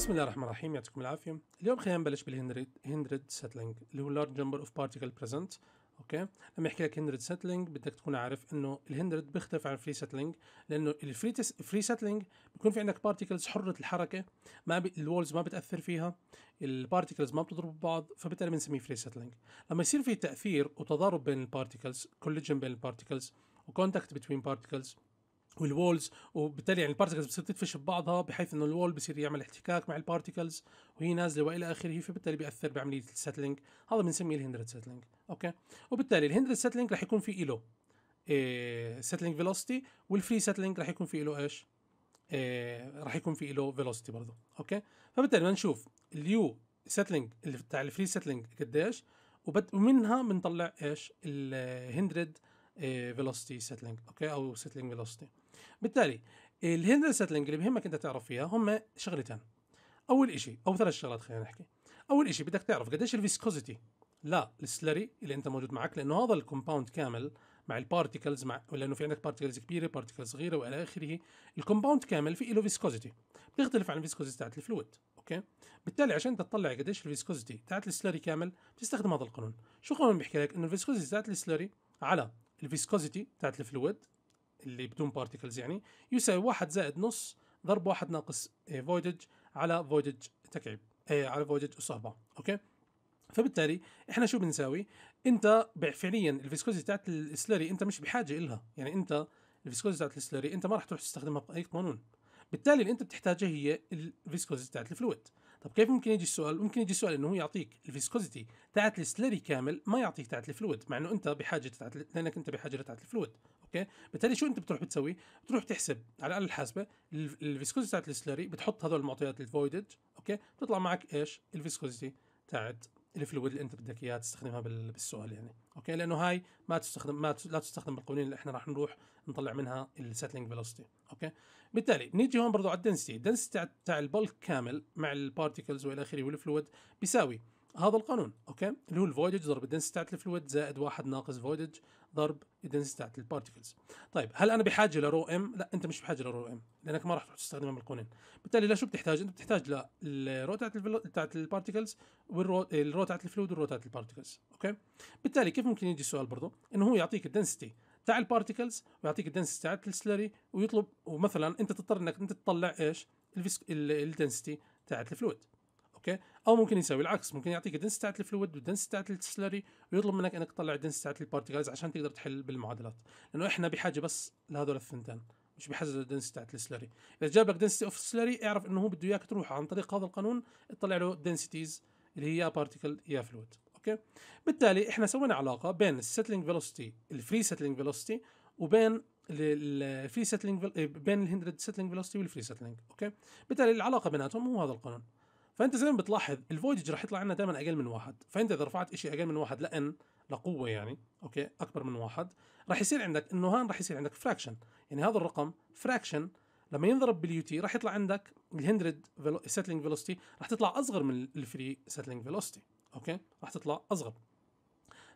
بسم الله الرحمن الرحيم يعطيكم العافيه اليوم خلينا نبلش بالهندريد هندريد سيتلينج اللي هو لارج نمبر اوف بارتيكل بريزنت اوكي لما يحكي لك هندريد سيتلينج بدك تكون عارف انه الهندريد بيختلف عن الفري سيتلينج لانه الفري فري سيتلينج بيكون في عندك بارتيكلز حره الحركه ما بي... الوولز ما بتاثر فيها البارتيكلز ما بتضرب بعض فبالتالي بنسميه فري سيتلينج لما يصير في تاثير وتضارب بين البارتيكلز كوليجن بين البارتيكلز وكونتاكت بتوين بارتيكلز والوولز وبالتالي يعني البارتيكلز بتصير تدفش ببعضها بحيث انه الوول بصير يعمل احتكاك مع البارتيكلز وهي نازله والى اخره فبالتالي بياثر بعمليه السيتلينج هذا بنسميه الهندرد سيتلينج اوكي وبالتالي الهندرد سيتلينج رح يكون في له سيتلينج فيلوسيتي والفري سيتلينج رح يكون في له ايش إيه رح يكون في له فيلوسيتي برضه اوكي فبالتالي بدنا نشوف اليو سيتلينج بتاع الفري سيتلينج قديش ومنها بنطلع ايش الهندرد فيلوسيتي سيتلينج اوكي او سيتلينج فيلوسيتي بالتالي الهندسه اللي بهمك انت تعرف فيها هم شغلتين اول شيء او ثلاث شغلات خلينا نحكي اول شيء بدك تعرف قديش الفيسكوزيتي لا السلري اللي انت موجود معك لانه هذا الكومباوند كامل مع البارتيكلز مع لانه في عندك بارتيكلز كبيره بارتيكلز صغيره والى اخره الكومباوند كامل في له فيسكوزيتي بتختلف عن الفيسكوزيتي تاعت الفلويد اوكي بالتالي عشان تطلع قديش الفيسكوزيتي تاعت السلري كامل بتستخدم هذا القانون شو القانون بيحكي لك انه الفيسكوزيتي تاعت السلري على الفيسكوزيتي تاعت الفلويد اللي بدون بارتيكلز يعني يساوي واحد زائد نص ضرب واحد ناقص فويدج على فويدج تكعيب على فويدج الصهبة اوكي فبالتالي احنا شو بنساوي انت فعليا الفيسكوزي تاعت السلري انت مش بحاجه إلها يعني انت الفيسكوزي تاعت السلري انت ما راح تروح تستخدمها باي قانون بالتالي اللي انت بتحتاجه هي الفيسكوزي تاعت الفلويد طب كيف ممكن يجي السؤال ممكن يجي السؤال انه هو يعطيك الفيسكوزيتي تاعت السلري كامل ما يعطيك تاعت الفلويد مع انه انت بحاجه تاعت لانك انت بحاجه تاعت الفلويد اوكي بالتالي شو انت بتروح بتسوي بتروح تحسب على الاقل الحاسبه الفيسكوزيتي تاعت السلري بتحط هذول المعطيات الفويدج اوكي بتطلع معك ايش الفيسكوزيتي تاعت الفلويد اللي انت بدك اياها تستخدمها بالسؤال يعني اوكي لانه هاي ما تستخدم ما لا تستخدم بالقوانين اللي احنا راح نروح نطلع منها السيتلينج فيلوسيتي اوكي بالتالي نيجي هون برضه على الدنسيتي الدنسيتي تاع البلك كامل مع البارتيكلز والى اخره والفلويد بيساوي هذا القانون اوكي اللي هو الفويدج ضرب الدنسيتي تاعت الفلويد زائد واحد ناقص فويدج ضرب الدنسيتي تاعت البارتيكلز طيب هل انا بحاجه لرو ام لا انت مش بحاجه لرو ام لانك ما راح تستخدمها من بالتالي لا شو بتحتاج انت بتحتاج للرو تاعت تاعت البارتيكلز والرو الرو تاعت الفلويد والرو تاعت البارتيكلز اوكي بالتالي كيف ممكن يجي السؤال برضه انه هو يعطيك الدنسيتي تاع البارتيكلز ويعطيك الدنسيتي تاعت السلري ويطلب ومثلا انت تضطر انك انت تطلع ايش الدنسيتي تاعت الفلويد اوكي او ممكن يسوي العكس ممكن يعطيك دنس تاعت الفلويد ودنس تاعت السلري ويطلب منك انك تطلع دنس تاعت البارتيكلز عشان تقدر تحل بالمعادلات لانه احنا بحاجه بس لهذول الثنتين مش بحاجه للدنسيتي تاعت السلري اذا جاب لك دنسيتي اوف السلري اعرف انه هو بده اياك تروح عن طريق هذا القانون تطلع له دنسيتيز اللي هي يا بارتيكل يا فلويد اوكي بالتالي احنا سوينا علاقه بين السيتلينج فيلوسيتي الفري سيتلينج فيلوسيتي وبين الفري إيه، سيتلينج بين الهندرد سيتلينج فيلوسيتي والفري سيتلينج اوكي بالتالي العلاقه بيناتهم هو هذا القانون فانت زي ما بتلاحظ الفويجر راح يطلع عندنا دائما اقل من واحد فانت اذا رفعت شيء اقل من واحد لان لقوه يعني اوكي اكبر من واحد راح يصير عندك انه هان راح يصير عندك فراكشن يعني هذا الرقم فراكشن لما ينضرب باليو تي راح يطلع عندك ال 100 سيتلينج فيلوسيتي راح تطلع اصغر من الفري سيتلينج فيلوسيتي اوكي راح تطلع اصغر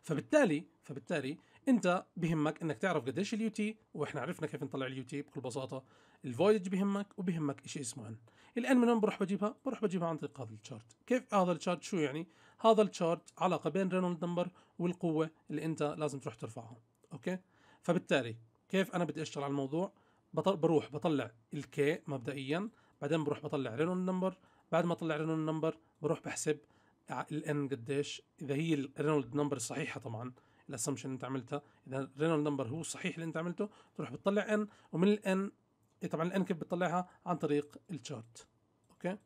فبالتالي فبالتالي انت بهمك انك تعرف قديش اليو تي واحنا عرفنا كيف نطلع اليو تي بكل بساطه الفويج بهمك وبهمك شيء اسمه ان الان من وين بروح بجيبها؟ بروح بجيبها عن طريق هذا الشارت كيف هذا الشارت شو يعني؟ هذا الشارت علاقه بين رينولد نمبر والقوه اللي انت لازم تروح ترفعها اوكي فبالتالي كيف انا بدي اشتغل على الموضوع بطل بروح بطلع الكي مبدئيا بعدين بروح بطلع رينولد نمبر بعد ما اطلع رينولد نمبر بروح بحسب الان قديش اذا هي الرينولد نمبر الصحيحه طبعا الاسامشن اللي انت عملتها اذا الرينولد نمبر هو الصحيح اللي انت عملته تروح بتطلع ان ومن الان إيه، طبعا الان كيف بتطلعها عن طريق الشارت اوكي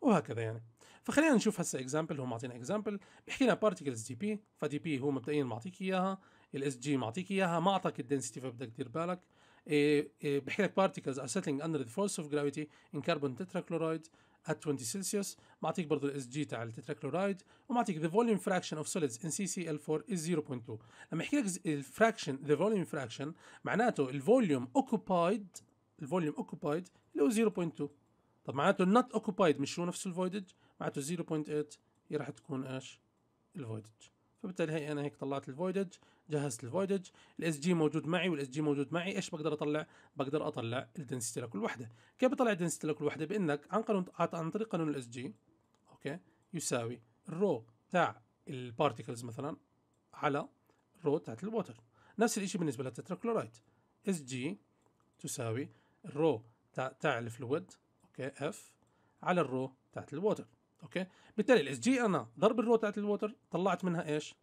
وهكذا يعني فخلينا نشوف هسه اكزامبل هو معطينا اكزامبل بيحكي لنا بارتيكلز دي بي فدي بي هو مبدئيا معطيك اياها الاس جي معطيك اياها ما اعطاك الدنسيتي فبدك تدير بالك إيه إيه بحكي لك بارتيكلز ار سيتلينج اندر ذا فورس اوف جرافيتي ان كربون تترا كلورايد at 20 سلسيوس معطيك برضه الاس جي تاع التتراكلورايد ومعطيك the volume fraction of solids in CCl4 is 0.2 لما يحكي لك الفراكشن the volume fraction معناته الفوليوم occupied الفوليوم occupied اللي هو 0.2 طب معناته not occupied مش هو نفس الفويدج معناته 0.8 هي راح تكون ايش الفويدج فبالتالي هي انا هيك طلعت الفويدج جهزت الفويدج الاس جي موجود معي والاس جي موجود معي ايش بقدر اطلع بقدر اطلع الدنسيتي لكل وحده كيف بطلع الدنسيتي لكل وحده بانك عن قانون عن طريق قانون الاس جي اوكي يساوي الرو تاع البارتيكلز مثلا على الرو تاعت الووتر نفس الشيء بالنسبه للتتراكلورايد اس جي تساوي الرو تاع تاع الفلويد اوكي اف على الرو تاعت الووتر اوكي بالتالي الاس جي انا ضرب الرو تاعت الووتر طلعت منها ايش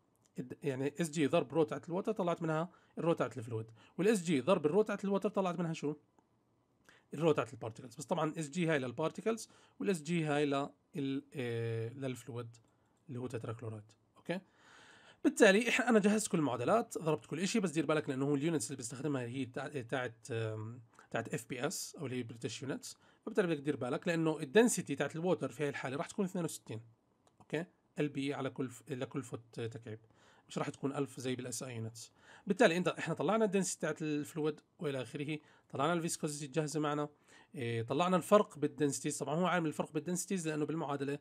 يعني اس جي ضرب رو تاعت الووتر طلعت منها الرو تاعت الفلويد والاس جي ضرب الرو تاعت الووتر طلعت منها شو الرو تاعت البارتيكلز بس طبعا اس جي هاي للبارتيكلز والاس جي هاي لل آه، للفلويد اللي هو تتراكلورايد اوكي بالتالي احنا انا جهزت كل المعادلات ضربت كل شيء بس دير بالك لانه هو اليونتس اللي بستخدمها هي تاعت تاعت اف بي اس او اللي هي بريتش يونتس بتعرف بدك دير بالك لانه الدنسيتي تاعت الووتر في هاي الحاله راح تكون 62 اوكي ال بي e على كل ف... لكل فوت تكعيب مش راح تكون 1000 زي بالاس اي يونتس بالتالي انت احنا طلعنا الدنسيتي تاعت الفلويد والى اخره طلعنا الفيسكوزيتي الجاهزه معنا إيه طلعنا الفرق بالدنسيتيز طبعا هو عامل الفرق بالدنسيتيز لانه بالمعادله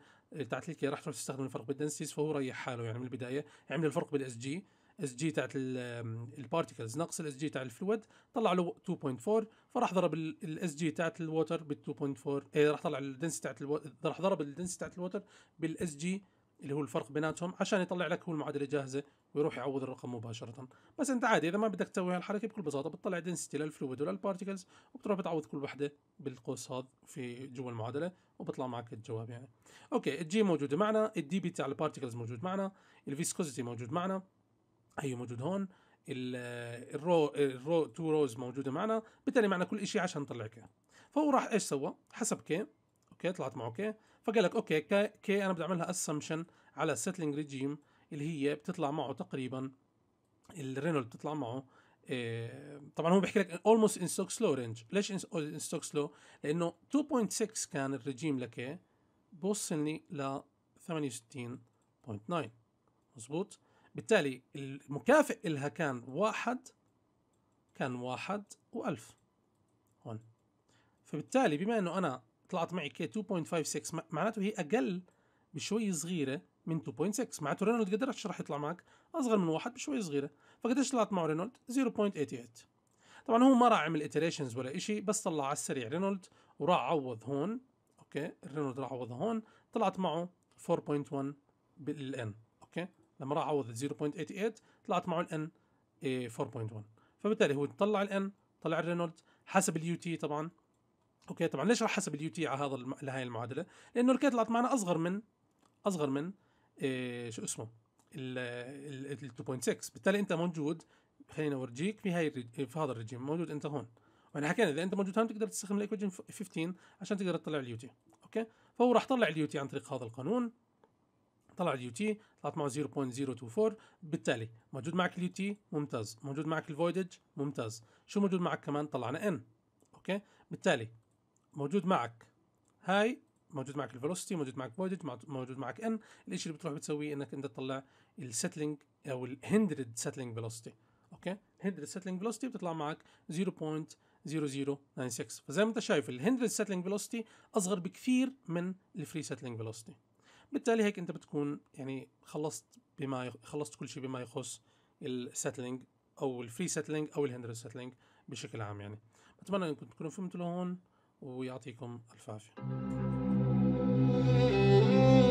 تاعت الكي راح تستخدم الفرق بالدنسيتيز فهو ريح حاله يعني من البدايه عمل الفرق بالاس جي اس جي تاعت البارتيكلز ناقص الاس جي تاع الفلويد طلع له 2.4 فراح ضرب الاس جي تاعت الووتر بال 2.4 إيه، راح طلع الدنس تاعت راح ضرب الدنسيتي تاعت الووتر بالاس جي اللي هو الفرق بيناتهم عشان يطلع لك هو المعادله جاهزه ويروح يعوض الرقم مباشره بس انت عادي اذا ما بدك تسوي هالحركه بكل بساطه بتطلع دنسيتي للفلويد وللبارتيكلز وبتروح بتعوض كل وحده بالقوس هذا في جوا المعادله وبطلع معك الجواب يعني اوكي الجي موجوده معنا الدي بي تاع البارتيكلز موجود معنا الفيسكوزيتي موجود معنا هي أيوة موجود هون الرو الرو تو روز موجوده معنا بالتالي معنا كل شيء عشان نطلع كي فهو راح ايش سوى حسب كي اوكي طلعت معه كي فقال لك اوكي كي, كي انا بدي اعملها اسامبشن على سيتلينج ريجيم اللي هي بتطلع معه تقريبا الرينول بتطلع معه إيه طبعا هو بيحكي لك اولموست ان ستوك سلو رينج ليش ان ستوك سلو لانه 2.6 كان الرجيم لكي بوصلني ل 68.9 مزبوط بالتالي المكافئ لها كان واحد كان واحد وألف هون فبالتالي بما انه انا طلعت معي كي 2.56 معناته هي اقل بشوي صغيره من 2.6 معناته رينولد قدرتش راح يطلع معك اصغر من واحد بشوي صغيره فقديش طلعت معه رينولد 0.88 طبعا هو ما راح عمل اتريشنز ولا شيء بس طلع على السريع رينولد وراح عوض هون اوكي رينولد راح عوضها هون طلعت معه 4.1 بالان اوكي لما راح عوض 0.88 طلعت معه الان 4.1 فبالتالي هو طلع الان طلع الرينولد حسب اليو تي طبعا اوكي طبعا ليش راح حسب اليو تي على هذا لهي المعادله لانه الكي طلعت معنا اصغر من اصغر من إيه شو اسمه ال 2.6 بالتالي انت موجود خلينا اورجيك في هاي في هذا الرجيم موجود انت هون وانا حكينا اذا انت موجود هون تقدر تستخدم الايكوجين 15 عشان تقدر تطلع اليو تي اوكي فهو راح طلع اليو تي عن طريق هذا القانون طلع اليو تي طلعت معه 0.024 بالتالي موجود معك اليو تي ممتاز موجود معك الفويدج ممتاز شو موجود معك كمان طلعنا ان اوكي بالتالي موجود معك هاي موجود معك الفيلوسيتي موجود معك فويدج موجود معك ان الشيء اللي بتروح بتسويه انك انت تطلع السيتلينج او الهندرد سيتلينج فيلوسيتي اوكي هندرد سيتلينج فيلوسيتي بتطلع معك 0.0096 فزي ما انت شايف الهندرد سيتلينج فيلوسيتي اصغر بكثير من الفري سيتلينج فيلوسيتي بالتالي هيك انت بتكون يعني خلصت بما خلصت كل شيء بما يخص السيتلينج او الفري سيتلينج او الهندر سيتلينج بشكل عام يعني بتمنى انكم تكونوا فهمتوا لهون ويعطيكم الف عافيه